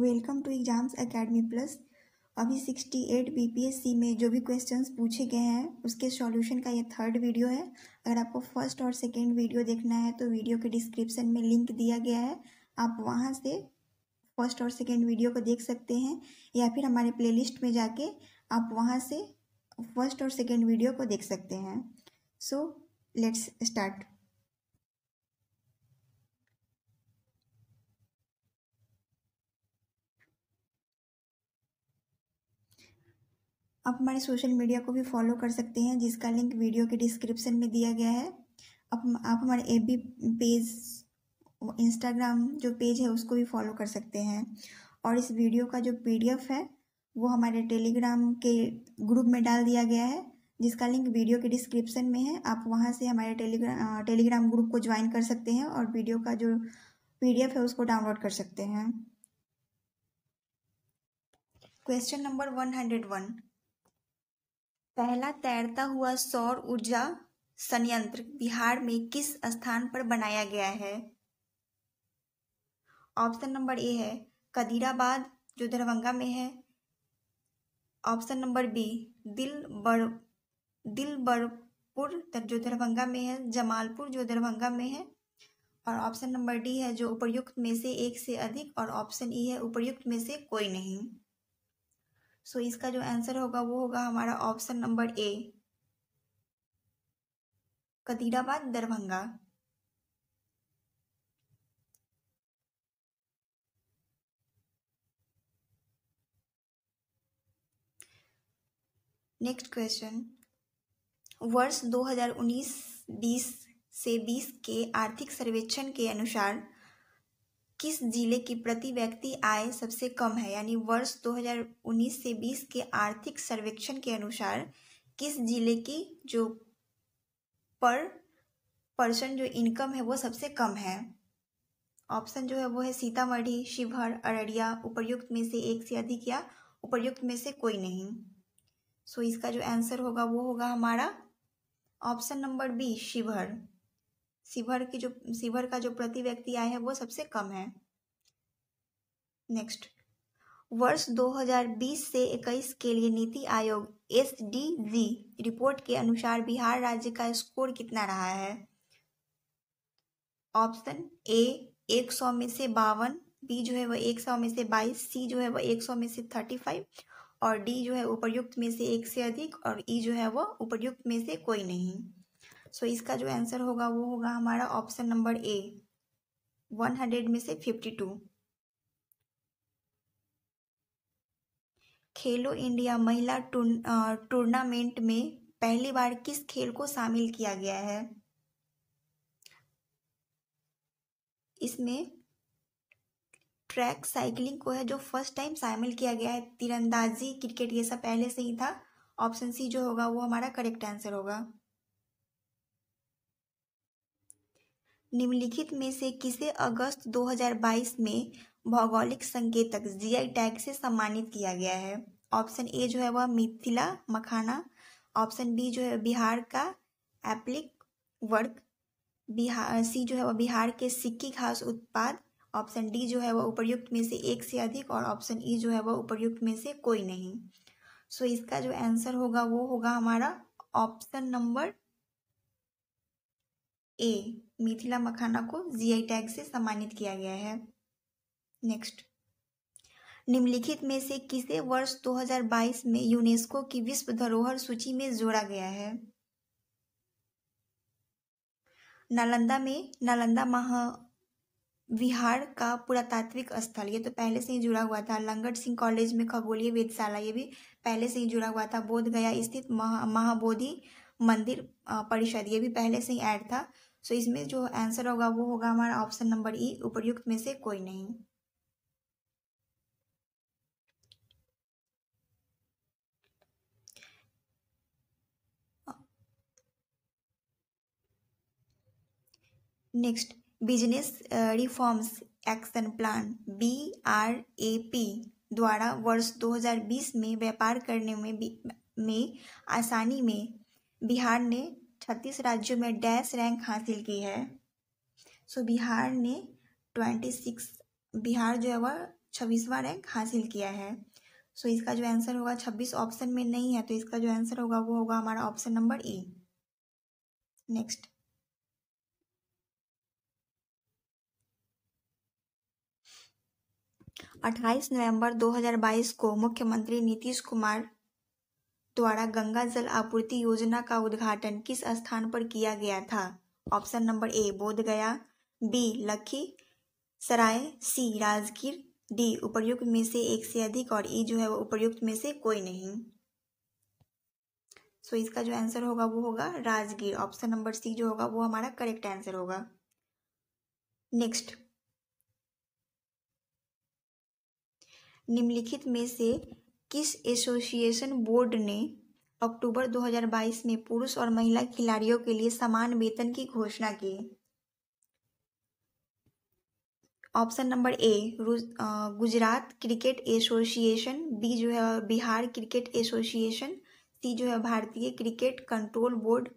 welcome to exams academy plus अभी sixty eight BPSC में जो भी क्वेश्चंस पूछे गए हैं उसके सॉल्यूशन का ये थर्ड वीडियो है अगर आपको फर्स्ट और सेकेंड वीडियो देखना है तो वीडियो के डिस्क्रिप्शन में लिंक दिया गया है आप वहाँ से फर्स्ट और सेकेंड वीडियो को देख सकते हैं या फिर हमारे प्ले में जाके आप वहाँ से फर्स्ट और सेकेंड वीडियो को देख सकते हैं सो लेट्स स्टार्ट आप हमारे सोशल मीडिया को भी फॉलो कर सकते हैं जिसका लिंक वीडियो के डिस्क्रिप्शन में दिया गया है आप आप हमारे ए बी पेज इंस्टाग्राम जो पेज है उसको भी फॉलो कर सकते हैं और इस वीडियो का जो पी है वो हमारे टेलीग्राम के ग्रुप में डाल दिया गया है जिसका लिंक वीडियो के डिस्क्रिप्शन में है आप वहाँ से हमारे टेलीग्राम टेलीग्राम ग्रुप को ज्वाइन कर सकते हैं और वीडियो का जो पीडीएफ है उसको डाउनलोड कर सकते हैं question number one hundred one पहला तैरता हुआ सौर ऊर्जा संयंत्र बिहार में किस स्थान पर बनाया गया है ऑप्शन नंबर ए है कदीराबाद जो दरभंगा में है ऑप्शन नंबर बी दिल बर दिल बरपुर जो दरभंगा में है जमालपुर जो दरभंगा में है और ऑप्शन नंबर डी है जो उपयुक्त में से एक से अधिक और ऑप्शन ई e है उपयुक्त में से कोई नहीं सो so, इसका जो आंसर होगा वो होगा हमारा option number A Kadirabad Darbhanga next question वर्ष 2019-20 से 20 के आर्थिक सर्वेक्षण के अनुसार किस जिले की प्रति व्यक्ति आय सबसे कम है यानी वर्ष 2019 से 20 के आर्थिक सर्वेक्षण के अनुसार किस जिले की जो पर पर्सन जो इनकम है वो सबसे कम है ऑप्शन जो है वो है सीतामढ़ी शिवहर अररिया उपर्युक्त में से एक से अधिक या उपर्युक्त में से कोई नहीं सो so, इसका जो आंसर होगा वो होगा हमारा ऑप्शन नंबर बी शिवहर शिवर की जो शिवर का जो प्रति व्यक्ति आय है वो सबसे कम है नेक्स्ट वर्ष 2020 से 21 के लिए नीति आयोग एस रिपोर्ट के अनुसार बिहार राज्य का स्कोर कितना रहा है ऑप्शन ए एक सौ में से बावन बी जो है वह एक सौ में से बाईस सी जो है वह एक सौ में से थर्टी फाइव और डी जो है उपयुक्त में से एक से अधिक और ई e जो है वह उपयुक्त में से कोई नहीं सो इसका जो आंसर होगा वो होगा हमारा option number A one hundred में से फिफ्टी टू खेलो इंडिया महिला टूर्नामेंट में पहली बार किस खेल को शामिल किया गया है इसमें ट्रैक साइकिलिंग को है जो फर्स्ट टाइम शामिल किया गया है तीरंदाजी क्रिकेट ये सब पहले से ही था ऑप्शन सी जो होगा वो हमारा करेक्ट आंसर होगा निम्नलिखित में से किसे अगस्त 2022 में भौगोलिक संकेतक जीआई टैग से सम्मानित किया गया है ऑप्शन ए जो है वह मिथिला मखाना ऑप्शन बी जो है बिहार का एप्लिक वर्क बिहार सी जो है वह बिहार के सिक्की घास उत्पाद ऑप्शन डी जो है वह उपर्युक्त में से एक से अधिक और ऑप्शन ई e जो है वह उपर्युक्त में से कोई नहीं सो इसका जो आंसर होगा वो होगा हमारा option number A Mithila makhana को जीआई टैग से सम्मानित किया गया है नेक्स्ट निम्नलिखित में से किसे वर्ष 2022 में यूनेस्को की विश्व धरोहर सूची में जोड़ा गया है नालंदा में नालंदा महा विहार का पुरातात्विक स्थल ये तो पहले से ही जुड़ा हुआ था लंगट सिंह कॉलेज में खगोलीय वेदशाला ये भी पहले से ही जुड़ा हुआ था बोधगया स्थित महा महाबोधि मंदिर परिषद ये भी पहले से ही ऐड था सो इसमें जो आंसर होगा वो होगा हमारा ऑप्शन नंबर ई उपर्युक्त में से कोई नहीं next business reforms action plan B R A P द्वारा वर्ष 2020 में व्यापार करने में में आसानी में बिहार ने छत्तीस राज्यों में डैश रैंक हासिल की है सो so, बिहार ने ट्वेंटी सिक्स बिहार जो है वह छब्बीसवा रैंक हासिल किया है सो so, इसका जो आंसर होगा छब्बीस ऑप्शन में नहीं है तो इसका जो आंसर होगा वो होगा हमारा ऑप्शन नंबर ई नेक्स्ट अट्ठाईस नवंबर 2022 को मुख्यमंत्री नीतीश कुमार द्वारा गंगा जल आपूर्ति योजना का उद्घाटन किस स्थान पर किया गया था option number A Bodhgaya B Lakhi Sarai C Rajgir D उपर्युक्त में से एक से अधिक और ई e जो है वो उपर्युक्त में से कोई नहीं सो so, इसका जो आंसर होगा वो होगा राजगीर ऑप्शन नंबर सी जो होगा वो हमारा करेक्ट आंसर होगा नेक्स्ट निम्नलिखित में से किस एसोसिएशन बोर्ड ने अक्टूबर 2022 में पुरुष और महिला खिलाड़ियों के लिए समान वेतन की घोषणा की option number A Gujarat cricket association B जो है बिहार क्रिकेट एसोसिएशन सी जो है भारतीय क्रिकेट कंट्रोल बोर्ड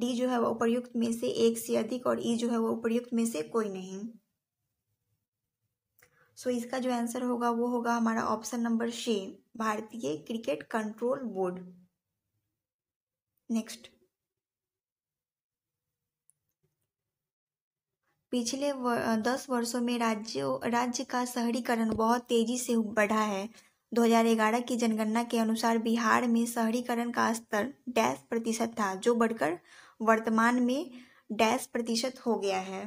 डी जो है वह उपयुक्त में से एक से अधिक और ई e जो है वह उपयुक्त में से कोई नहीं सो so, इसका जो आंसर होगा वो होगा हमारा ऑप्शन नंबर छे भारतीय क्रिकेट कंट्रोल बोर्ड नेक्स्ट पिछले वर, दस वर्षों में राज्य राज्य का शहरीकरण बहुत तेजी से बढ़ा है 2011 की जनगणना के अनुसार बिहार में शहरीकरण का स्तर डैश प्रतिशत था जो बढ़कर वर्तमान में डैश प्रतिशत हो गया है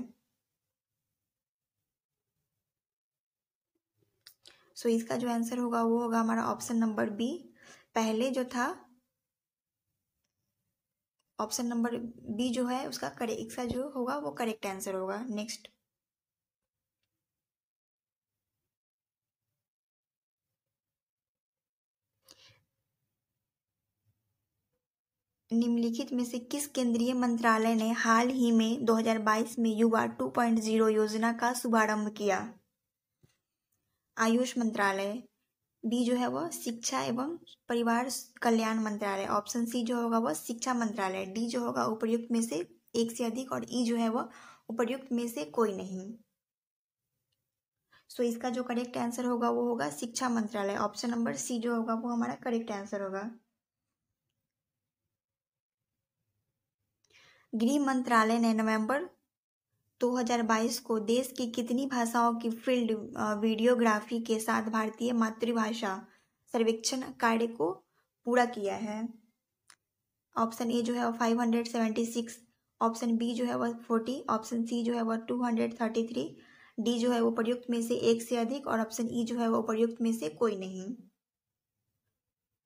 सो इसका जो आंसर होगा वो होगा हमारा ऑप्शन नंबर बी पहले जो था ऑप्शन नंबर बी जो है उसका करेक्ट इसका जो होगा वो करेक्ट आंसर होगा नेक्स्ट निम्नलिखित में से किस केंद्रीय मंत्रालय ने हाल ही में 2022 में युवा 2.0 योजना का शुभारंभ किया आयुष मंत्रालय बी जो है वह शिक्षा एवं परिवार कल्याण मंत्रालय ऑप्शन सी जो होगा वह शिक्षा मंत्रालय डी जो होगा उपयुक्त में से एक से अधिक और ई e जो है वह उपयुक्त में से कोई नहीं सो so, इसका जो करेक्ट आंसर होगा वो होगा शिक्षा मंत्रालय ऑप्शन नंबर सी जो होगा वो हमारा करेक्ट आंसर होगा गृह मंत्रालय ने नवंबर 2022 को देश की कितनी भाषाओं की फील्ड वीडियोग्राफी के साथ भारतीय मातृभाषा सर्वेक्षण कार्य को पूरा किया है ऑप्शन ए जो है वह 576 ऑप्शन बी जो है वह 40 ऑप्शन सी जो है वह 233 डी जो है वो प्रयुक्त में से एक से अधिक और ऑप्शन ई e जो है वो प्रयुक्त में से कोई नहीं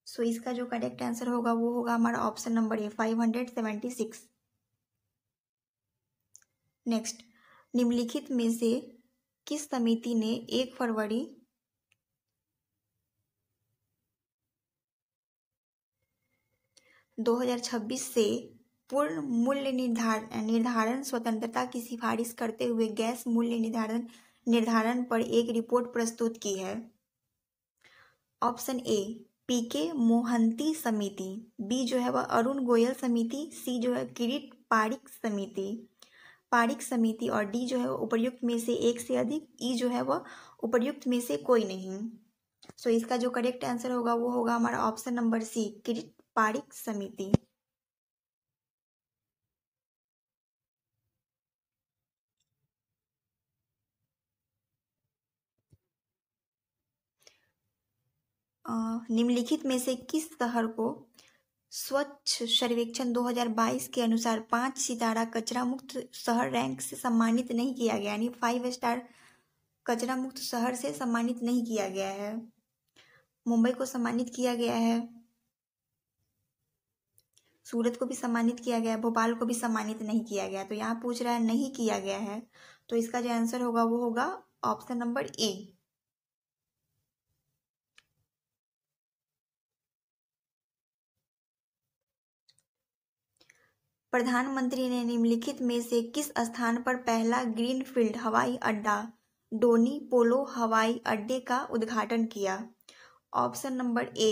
सो so, इसका जो करेक्ट आंसर होगा वो होगा हमारा option number A five hundred seventy six next निम्नलिखित में से किस समिति ने एक फरवरी दो हजार छब्बीस से पूर्ण मूल्य निर्धार निर्धारण स्वतंत्रता की सिफारिश करते हुए गैस मूल्य निर्धारण निर्धारण पर एक रिपोर्ट प्रस्तुत की है ऑप्शन ए पीके मोहंती समिति बी जो है वह अरुण गोयल समिति सी जो है किरीट पारिक समिति पारिक समिति और डी जो है वो उपर्युक्त में से एक से अधिक ई e जो है वह उपर्युक्त में से कोई नहीं सो so, इसका जो करेक्ट आंसर होगा वो होगा हमारा option number C Kirit Parikh समिति निम्नलिखित में से किस शहर को स्वच्छ सर्वेक्षण 2022 के अनुसार पाँच सितारा कचरा मुक्त शहर रैंक से सम्मानित नहीं किया गया यानी फाइव स्टार कचरा मुक्त शहर से सम्मानित नहीं किया गया है मुंबई को सम्मानित किया गया है सूरत को भी सम्मानित किया गया है भोपाल को भी सम्मानित नहीं किया गया तो यहाँ पूछ रहा है नहीं किया गया है तो इसका जो आंसर होगा वो होगा ऑप्शन नंबर ए प्रधानमंत्री ने निम्नलिखित में से किस स्थान पर पहला ग्रीनफील्ड हवाई अड्डा डोनी पोलो हवाई अड्डे का उद्घाटन किया option number A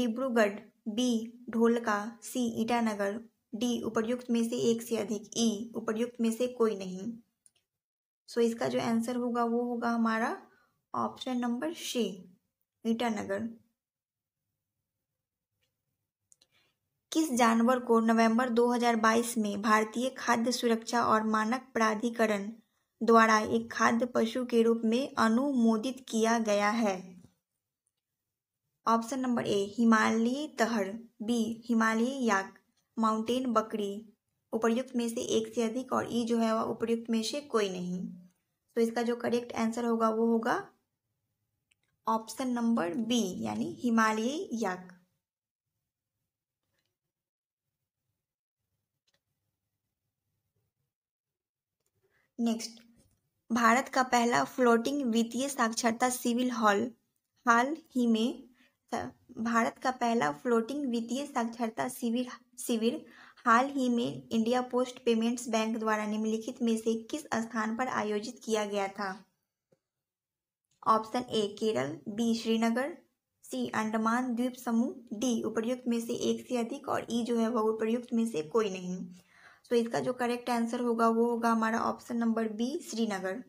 Dibrugarh B Dholka C Itanagar D उपर्युक्त में से एक से अधिक ई उपर्युक्त में से कोई नहीं सो so, इसका जो आंसर होगा वो होगा हमारा ऑप्शन नंबर सी ईटानगर किस जानवर को नवंबर 2022 में भारतीय खाद्य सुरक्षा और मानक प्राधिकरण द्वारा एक खाद्य पशु के रूप में अनुमोदित किया गया है ऑप्शन नंबर ए हिमालयी तहर बी हिमालयी याक माउंटेन बकरी उपर्युक्त में से एक से अधिक और ई जो है वह उपर्युक्त में से कोई नहीं तो इसका जो करेक्ट आंसर होगा वो होगा ऑप्शन नंबर बी यानी हिमालयी याक नेक्स्ट भारत का पहला फ्लोटिंग वित्तीय साक्षरता सिविल हॉल हाल ही में भारत का पहला फ्लोटिंग वित्तीय साक्षरता शिविर शिविर हाल ही में इंडिया पोस्ट पेमेंट्स बैंक द्वारा निम्नलिखित में से किस स्थान पर आयोजित किया गया था option A Kerala B Srinagar C Andaman द्वीप समूह डी उपयुक्त में से एक से अधिक और ई e जो है वह उपयुक्त में से कोई नहीं सो तो इसका जो करेक्ट आंसर होगा वो होगा हमारा option number B Srinagar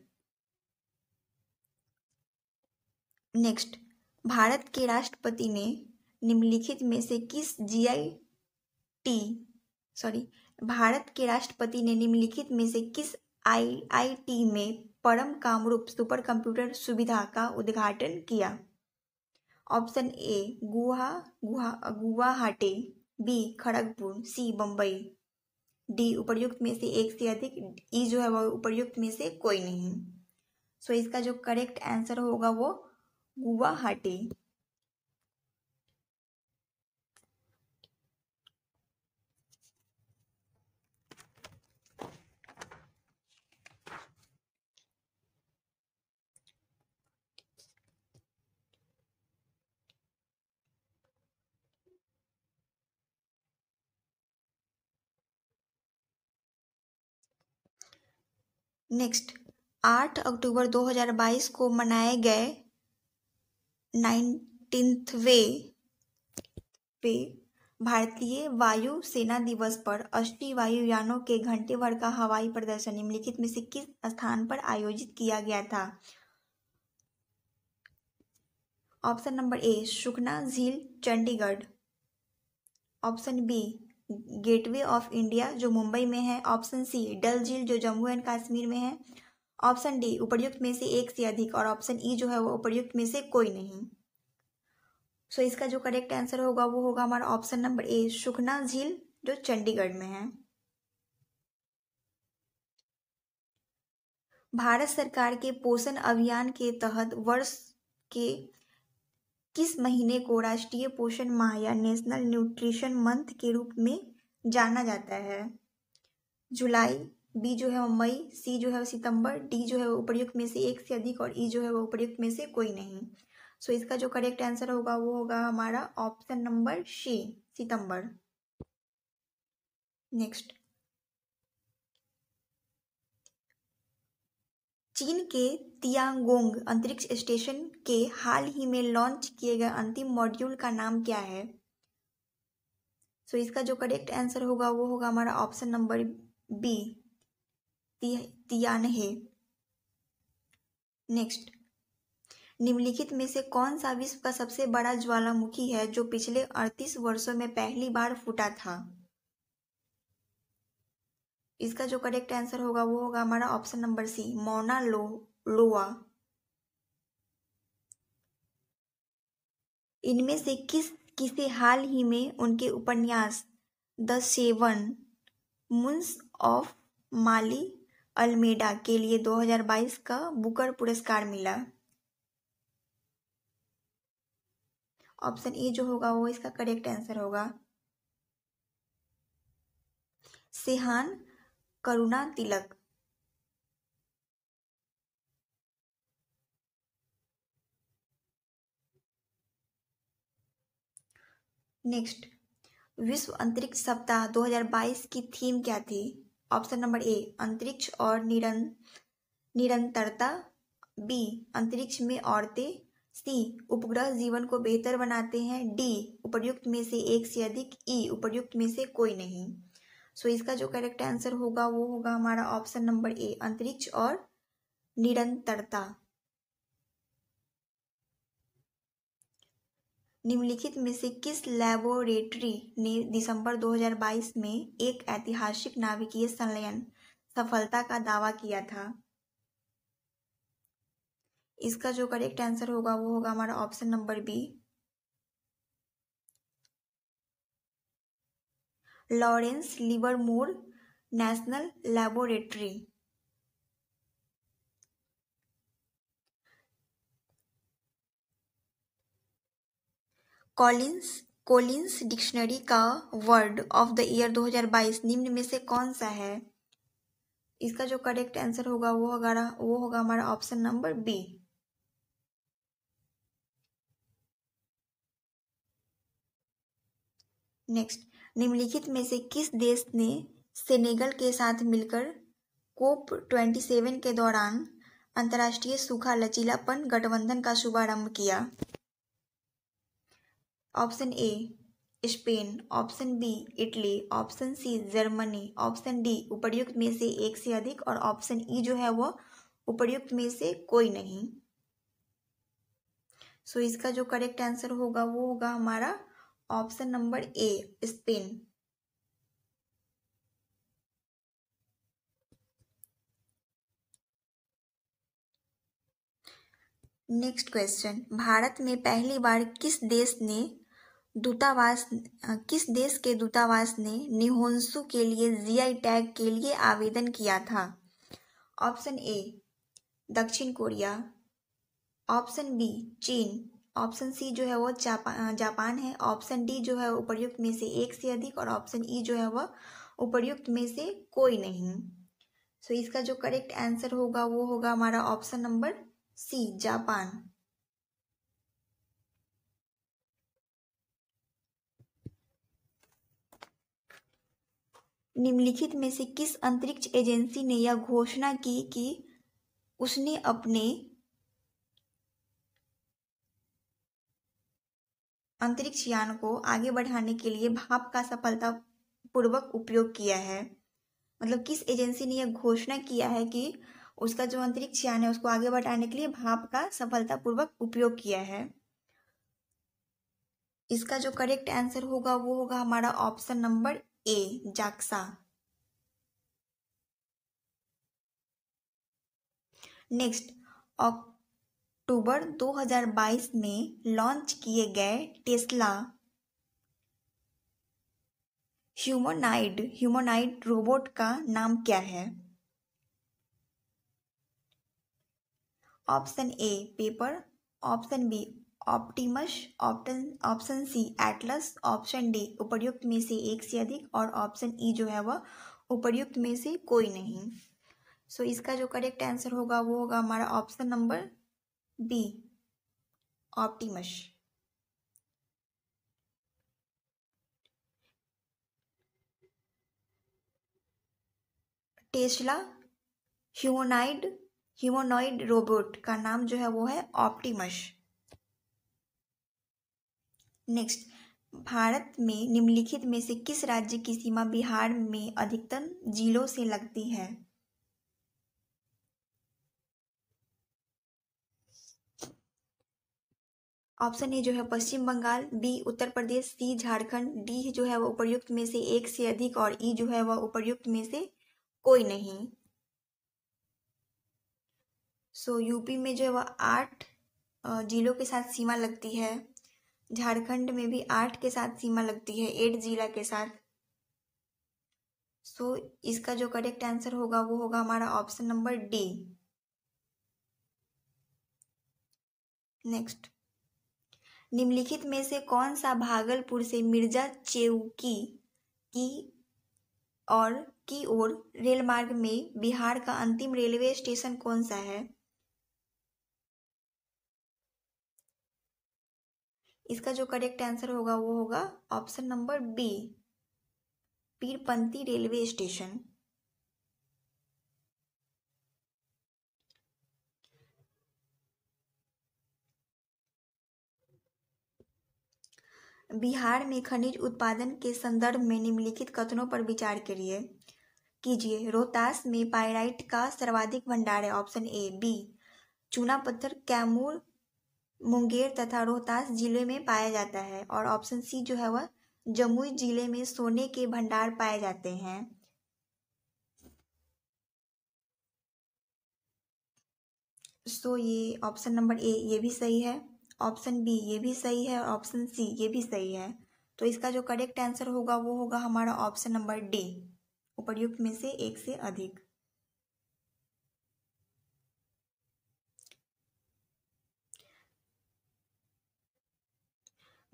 next Bharat के राष्ट्रपति ने निम्नलिखित में से किस जीआई टी सॉरी भारत के राष्ट्रपति ने निम्नलिखित में से किस आई आई टी में परम कामरूप सुपर कंप्यूटर सुविधा का उद्घाटन किया ऑप्शन ए गुहा गुहा Guwahati B Kharagpur C Bombay D उपर्युक्त में से एक से अधिक ई e जो है वह उपर्युक्त में से कोई नहीं सो so, इसका जो करेक्ट आंसर होगा वो गुवाहाटी नेक्स्ट आठ अक्टूबर 2022 को मनाए गए नाइनटीन्थवे पे भारतीय वायु सेना दिवस पर अष्टी वायुयानों के घंटे भर का हवाई प्रदर्शन निम्नलिखित में से किस स्थान पर आयोजित किया गया था ऑप्शन नंबर ए सुखना झील Chandigarh option B gateway of India जो मुंबई में है ऑप्शन सी डल झील जो जम्मू एंड कश्मीर में है ऑप्शन डी उपर्युक्त में से एक से अधिक और ऑप्शन ई e जो है वो उपर्युक्त में से कोई नहीं सो so, इसका जो करेक्ट आंसर होगा वो होगा हमारा ऑप्शन नंबर ए सुखना झील जो चंडीगढ़ में है भारत सरकार के पोषण अभियान के तहत वर्ष के किस महीने को राष्ट्रीय पोषण माह या नेशनल न्यूट्रिशन मंथ के रूप में जाना जाता है जुलाई बी जो है वो मई सी जो है वो सितंबर डी जो है वो उपयुक्त में से एक से अधिक और ई e जो है वो उपयुक्त में से कोई नहीं सो so, इसका जो करेक्ट आंसर होगा वो होगा हमारा option number C September next चीन के तियांगोंग अंतरिक्ष स्टेशन के हाल ही में लॉन्च किए गए अंतिम मॉड्यूल का नाम क्या है सो so, इसका जो करेक्ट आंसर होगा वो होगा हमारा option number B Tianhe next निम्नलिखित में से कौन सा विश्व का सबसे बड़ा ज्वालामुखी है जो पिछले अड़तीस वर्षों में पहली बार फूटा था इसका जो करेक्ट आंसर होगा वो होगा हमारा option number C Mauna lo Loa इनमें से किस किसे हाल ही में उनके उपन्यास the seven moons of Maali Almeida के लिए 2022 का बुकर पुरस्कार मिला ऑप्शन ए जो होगा वो इसका करेक्ट आंसर होगा सेहान करुणा तिलक नेक्स्ट विश्व अंतरिक्ष सप्ताह 2022 की थीम क्या थी ऑप्शन नंबर ए अंतरिक्ष और निरंतरता बी अंतरिक्ष में औरतें सी उपग्रह जीवन को बेहतर बनाते हैं डी उपयुक्त में से एक से अधिक ई e, उपयुक्त में से कोई नहीं सो so, इसका जो करेक्ट आंसर होगा वो होगा हमारा ऑप्शन नंबर ए अंतरिक्ष और निरंतरता निम्नलिखित में से किस लैबोरेटरी ने दिसंबर 2022 में एक ऐतिहासिक नाभिकीय संलयन सफलता का दावा किया था इसका जो करेक्ट आंसर होगा वो होगा हमारा option number B Lawrence Livermore National Laboratory Collins Collins Dictionary का वर्ड ऑफ द ईयर 2022 निम्न में से कौन सा है इसका जो करेक्ट आंसर होगा वो होगा वो होगा हमारा ऑप्शन नंबर बी नेक्स्ट निम्नलिखित में से किस देश ने सेनेगल के साथ मिलकर कोप ट्वेंटी सेवन के दौरान अंतर्राष्ट्रीय सूखा लचीलापन गठबंधन का शुभारंभ किया option A Spain option B Italy option C Germany option D उपर्युक्त में से एक से अधिक और ऑप्शन ई e जो है वह उपर्युक्त में से कोई नहीं सो so, इसका जो करेक्ट आंसर होगा वो होगा हमारा option number A spin next question Bharat में पहली बार किस देश ने दूतावास किस देश के दूतावास ने निहोंसु के लिए जीआई टैग के लिए आवेदन किया था ऑप्शन ए दक्षिण कोरिया ऑप्शन बी चीन ऑप्शन सी जो है वो जापा, जापान है ऑप्शन डी जो है उपर्युक्त में से एक से अधिक और ऑप्शन ई e जो है वह उपर्युक्त में से कोई नहीं सो so, इसका जो करेक्ट आंसर होगा वो होगा हमारा ऑप्शन नंबर सी जापान निम्नलिखित में से किस अंतरिक्ष एजेंसी ने यह घोषणा की कि उसने अपने अंतरिक्ष यान को आगे बढ़ाने के लिए भाप का सफलता पूर्वक उपयोग किया है मतलब किस एजेंसी ने यह घोषणा किया है कि उसका जो अंतरिक्ष यान है उसको आगे बढ़ाने के लिए भाप का सफलतापूर्वक उपयोग किया है इसका जो करेक्ट आंसर होगा वो होगा हमारा option number A JAXA next October 2022 में लॉन्च किए गए टेस्ला ह्यूमोनाइड ह्यूमोनाइड रोबोट का नाम क्या है option A paper option B Optimus option option C Atlas option D उपर्युक्त में से एक से अधिक और ऑप्शन ई e जो है वह उपर्युक्त में से कोई नहीं सो so, इसका जो करेक्ट आंसर होगा वो होगा हमारा option number B Optimus Tesla humanoid humanoid robot का नाम जो है वो है ऑप्टिमस नेक्स्ट भारत में निम्नलिखित में से किस राज्य की सीमा बिहार में अधिकतम जिलों से लगती है ऑप्शन ए जो है Paschim Bangal B Uttar Pradesh C Jharkhand D जो है वह उपर्युक्त में से एक से अधिक और ई e जो है वह उपर्युक्त में से कोई नहीं सो so, यूपी में जो है वह आठ जिलों के साथ सीमा लगती है झारखंड में भी आठ के साथ सीमा लगती है एट जिला के साथ सो so, इसका जो करेक्ट आंसर होगा वो होगा हमारा ऑप्शन नंबर डी नेक्स्ट निम्नलिखित में से कौन सा भागलपुर से मिर्जा चेउकी की और की ओर रेल मार्ग में बिहार का अंतिम रेलवे स्टेशन कौन सा है इसका जो करेक्ट आंसर होगा वो होगा option number B Pirpainti railway station Bihar में खनिज उत्पादन के संदर्भ में निम्नलिखित कथनों पर विचार करिए कीजिए रोहतास में पायराइट का सर्वाधिक भंडार है ऑप्शन ए बी चूना पत्थर कैमूर मुंगेर तथा रोहतास जिले में पाया जाता है और ऑप्शन सी जो है वह जमुई जिले में सोने के भंडार पाए जाते हैं सो so, ये ऑप्शन नंबर ए ये भी सही है ऑप्शन बी ये भी सही है और ऑप्शन सी ये भी सही है तो इसका जो करेक्ट आंसर होगा वो होगा हमारा ऑप्शन नंबर डी उपर्युक्त में से एक से अधिक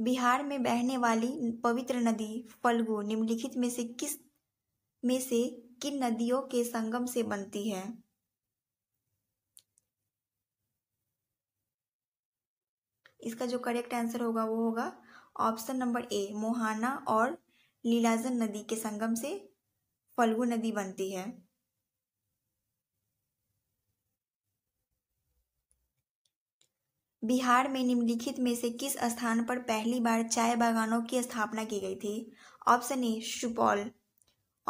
बिहार में बहने वाली पवित्र नदी फल्गु निम्नलिखित में से किस में से किन नदियों के संगम से बनती है इसका जो करेक्ट आंसर होगा वो होगा ऑप्शन नंबर ए मोहाना और लीलाजन नदी के संगम से फल्गु नदी बनती है बिहार में निम्नलिखित में से किस स्थान पर पहली बार चाय बागानों की स्थापना की गई थी option A Supaul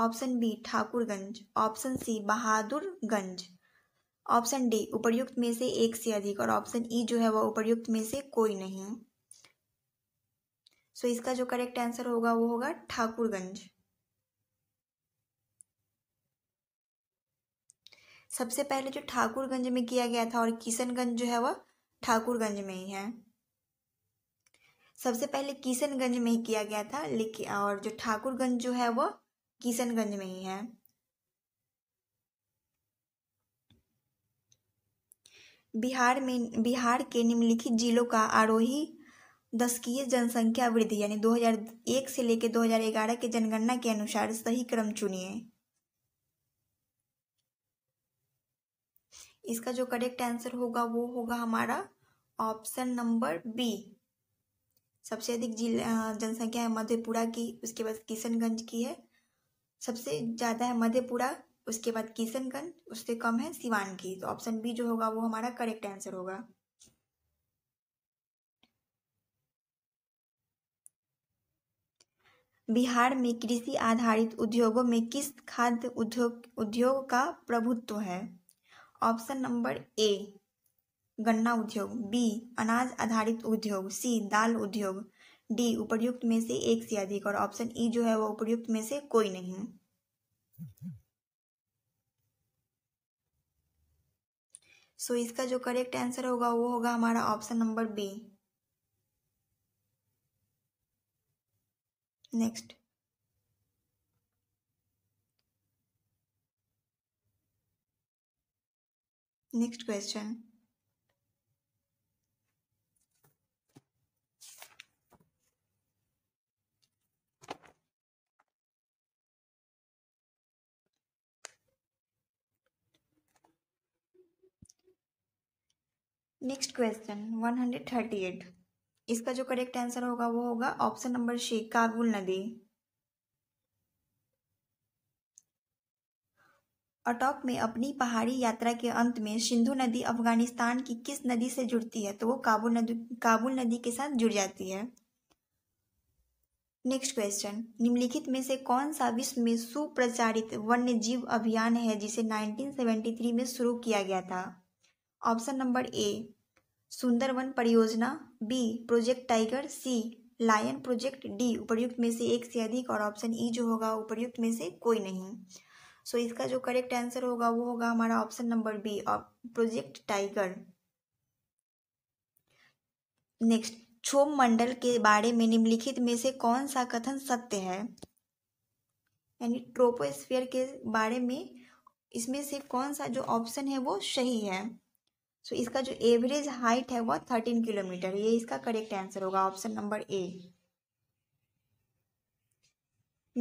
option B Thakurganj option C Bahadurganj option D उपर्युक्त में से एक से अधिक और ऑप्शन ई e जो है वह उपर्युक्त में से कोई नहीं सो so, इसका जो करेक्ट आंसर होगा वो होगा ठाकुरगंज सबसे पहले जो ठाकुरगंज में किया गया था और किशनगंज जो है वह ठाकुरगंज में ही है सबसे पहले किशनगंज में ही किया गया था लेकिन और जो ठाकुरगंज जो है वह किशनगंज में ही है बिहार में बिहार के निम्नलिखित जिलों का आरोही दशकीय जनसंख्या वृद्धि यानी 2001 से लेकर 2011 के जनगणना के अनुसार सही क्रम चुनिए इसका जो करेक्ट आंसर होगा वो होगा हमारा ऑप्शन नंबर बी सबसे अधिक जिला जनसंख्या है मधेपुरा की उसके बाद किशनगंज की है सबसे ज़्यादा है मधेपुरा उसके बाद किशनगंज उससे कम है सिवान की तो ऑप्शन बी जो होगा वो हमारा करेक्ट आंसर होगा बिहार में कृषि आधारित उद्योगों में किस खाद्य उद्योग उद्योग का प्रभुत्व है ऑप्शन नंबर ए गन्ना उद्योग बी अनाज आधारित उद्योग सी दाल उद्योग डी उपर्युक्त में से एक से अधिक और ऑप्शन ई e जो है वो उपर्युक्त में से कोई नहीं सो so, इसका जो करेक्ट आंसर होगा वो होगा हमारा option number B next next question next question one hundred thirty eight इसका जो करेक्ट आंसर होगा वो होगा ऑप्शन नंबर सी काबुल नदी अटॉक में अपनी पहाड़ी यात्रा के अंत में सिंधु नदी अफगानिस्तान की किस नदी से जुड़ती है तो वो काबुल नदी काबुल नदी के साथ जुड़ जाती है नेक्स्ट क्वेश्चन निम्नलिखित में से कौन सा विश्व में सुप्रचारित वन्य जीव अभियान है जिसे 1973 में शुरू किया गया था ऑप्शन नंबर ए सुंदरवन परियोजना B project tiger C lion project D उपर्युक्त में से एक से अधिक और ऑप्शन ई e जो होगा उपर्युक्त में से कोई नहीं सो so, इसका जो करेक्ट आंसर होगा वो होगा हमारा option number B project tiger next क्षोभ मंडल के बारे में निम्नलिखित में से कौन सा कथन सत्य है यानी ट्रोपोस्फीयर के बारे में इसमें से कौन सा जो ऑप्शन है वो सही है सो so, इसका जो एवरेज हाइट है वह थर्टीन किलोमीटर ये इसका करेक्ट आंसर होगा option number A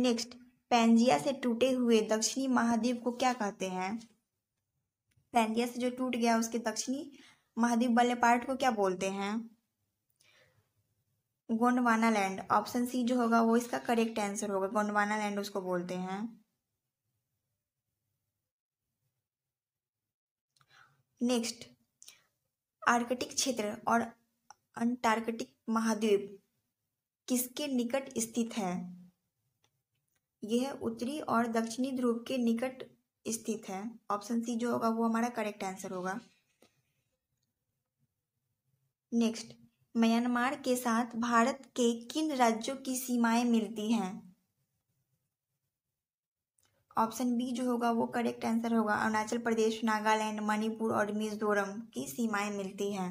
next Pangaea से टूटे हुए दक्षिणी महाद्वीप को क्या कहते हैं पैंजिया से जो टूट गया उसके दक्षिणी महाद्वीप वाले पार्ट को क्या बोलते हैं गोंडवाना लैंड ऑप्शन सी जो होगा वो इसका करेक्ट आंसर होगा गोंडवाना लैंड उसको बोलते हैं नेक्स्ट आर्कटिक क्षेत्र और अंटार्कटिक महाद्वीप किसके निकट स्थित है यह उत्तरी और दक्षिणी ध्रुव के निकट स्थित है ऑप्शन सी जो होगा वो हमारा करेक्ट आंसर होगा नेक्स्ट म्यांमार के साथ भारत के किन राज्यों की सीमाएं मिलती हैं ऑप्शन बी जो होगा वो करेक्ट आंसर होगा अरुणाचल प्रदेश नागालैंड मणिपुर और मिजोरम की सीमाएं मिलती हैं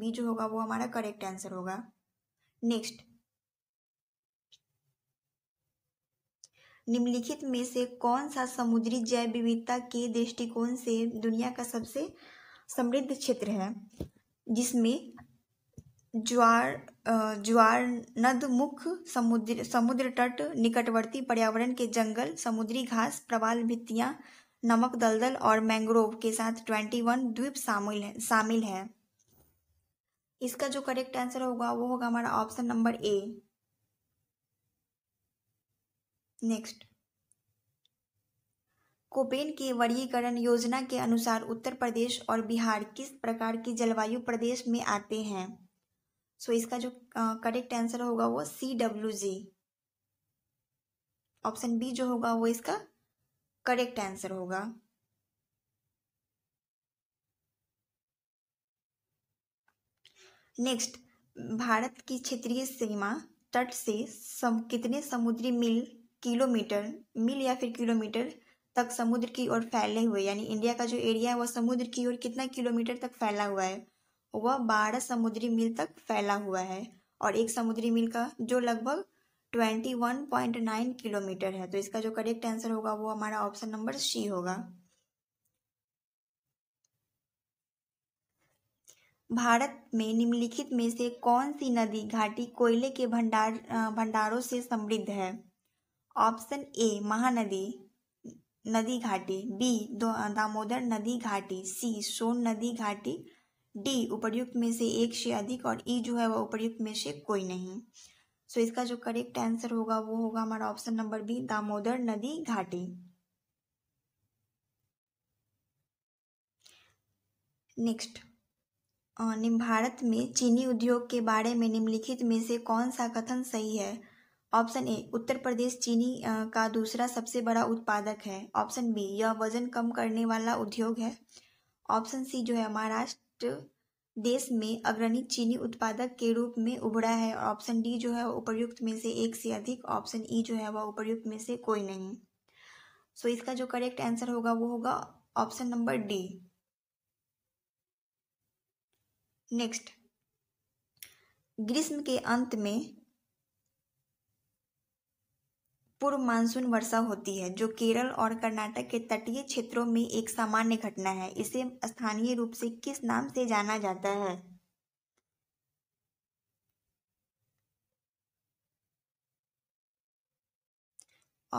बी जो होगा वो हमारा करेक्ट आंसर होगा नेक्स्ट निम्नलिखित में से कौन सा समुद्री जैव विविधता के दृष्टिकोण से दुनिया का सबसे समृद्ध क्षेत्र है जिसमें ज्वार ज्वार नद मुख समुद्र समुद्र तट निकटवर्ती पर्यावरण के जंगल समुद्री घास प्रवाल भित्तियां नमक दलदल और मैंग्रोव के साथ ट्वेंटी वन द्वीप शामिल है शामिल है इसका जो करेक्ट आंसर होगा वो होगा हमारा option number A next Koppen के वर्गीकरण योजना के अनुसार उत्तर प्रदेश और बिहार किस प्रकार की जलवायु प्रदेश में आते हैं सो so, इसका जो करेक्ट आंसर होगा वो C W G option B जो होगा वो इसका करेक्ट आंसर होगा नेक्स्ट भारत की क्षेत्रीय सीमा तट से सम, कितने समुद्री मील किलोमीटर मील या फिर किलोमीटर तक समुद्र की ओर फैले हुए यानी इंडिया का जो एरिया है वो समुद्र की ओर कितना किलोमीटर तक फैला हुआ है वह बारह समुद्री मील तक फैला हुआ है और एक समुद्री मील का जो लगभग twenty one point nine kilometre है तो इसका जो करेक्ट आंसर होगा वो हमारा ऑप्शन नंबर सी होगा भारत में निम्नलिखित में से कौन सी नदी घाटी कोयले के भंडार भंडारों से समृद्ध है ऑप्शन ए महानदी नदी घाटी बी दामोदर नदी घाटी सी सोन नदी घाटी डी उपर्युक्त में से एक से अधिक और ई e जो है वह उपर्युक्त में से कोई नहीं सो so, इसका जो करेक्ट आंसर होगा वो होगा हमारा ऑप्शन नंबर बी दामोदर नदी घाटी नेक्स्ट भारत में चीनी उद्योग के बारे में निम्नलिखित में से कौन सा कथन सही है ऑप्शन ए उत्तर प्रदेश चीनी का दूसरा सबसे बड़ा उत्पादक है ऑप्शन बी यह वजन कम करने वाला उद्योग है ऑप्शन सी जो है महाराष्ट्र देश में अग्रणी चीनी उत्पादक के रूप में उभरा है और ऑप्शन डी जो है वह उपयुक्त में से एक से अधिक ऑप्शन ई जो है वह उपयुक्त में से कोई नहीं सो so, इसका जो करेक्ट आंसर होगा वो होगा ऑप्शन नंबर डी नेक्स्ट ग्रीष्म के अंत में पूर्व मानसून वर्षा होती है जो केरल और कर्नाटक के तटीय क्षेत्रों में एक सामान्य घटना है इसे स्थानीय रूप से किस नाम से जाना जाता है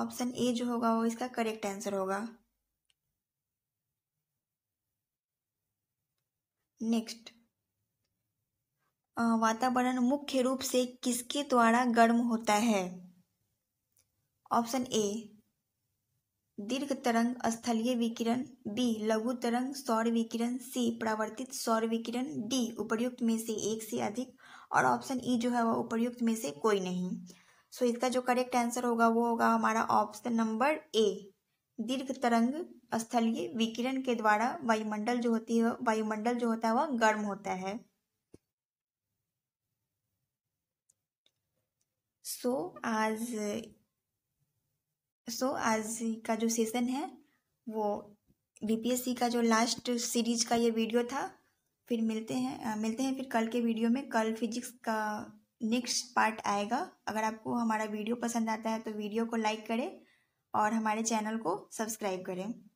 ऑप्शन ए जो होगा वो इसका करेक्ट आंसर होगा नेक्स्ट वातावरण मुख्य रूप से किसके द्वारा गर्म होता है ऑप्शन ए दीर्घ तरंग स्थलीय विकिरण बी लघु तरंग सौर विकिरण सी प्रावर्तित सौर विकिरण डी उपर्युक्त में से एक से अधिक और ऑप्शन ई e जो है वह उपर्युक्त में से कोई नहीं सो so, इसका जो करेक्ट आंसर होगा वो होगा हमारा ऑप्शन नंबर ए दीर्घ तरंग स्थलीय विकिरण के द्वारा वायुमंडल जो होती है वायुमंडल जो होता है वह गर्म होता है सो so, आज सो so, आज का जो सेशन है वो बीपीएससी का जो लास्ट सीरीज का ये वीडियो था फिर मिलते हैं मिलते हैं फिर कल के वीडियो में कल फिजिक्स का नेक्स्ट पार्ट आएगा अगर आपको हमारा वीडियो पसंद आता है तो वीडियो को लाइक करें और हमारे चैनल को सब्सक्राइब करें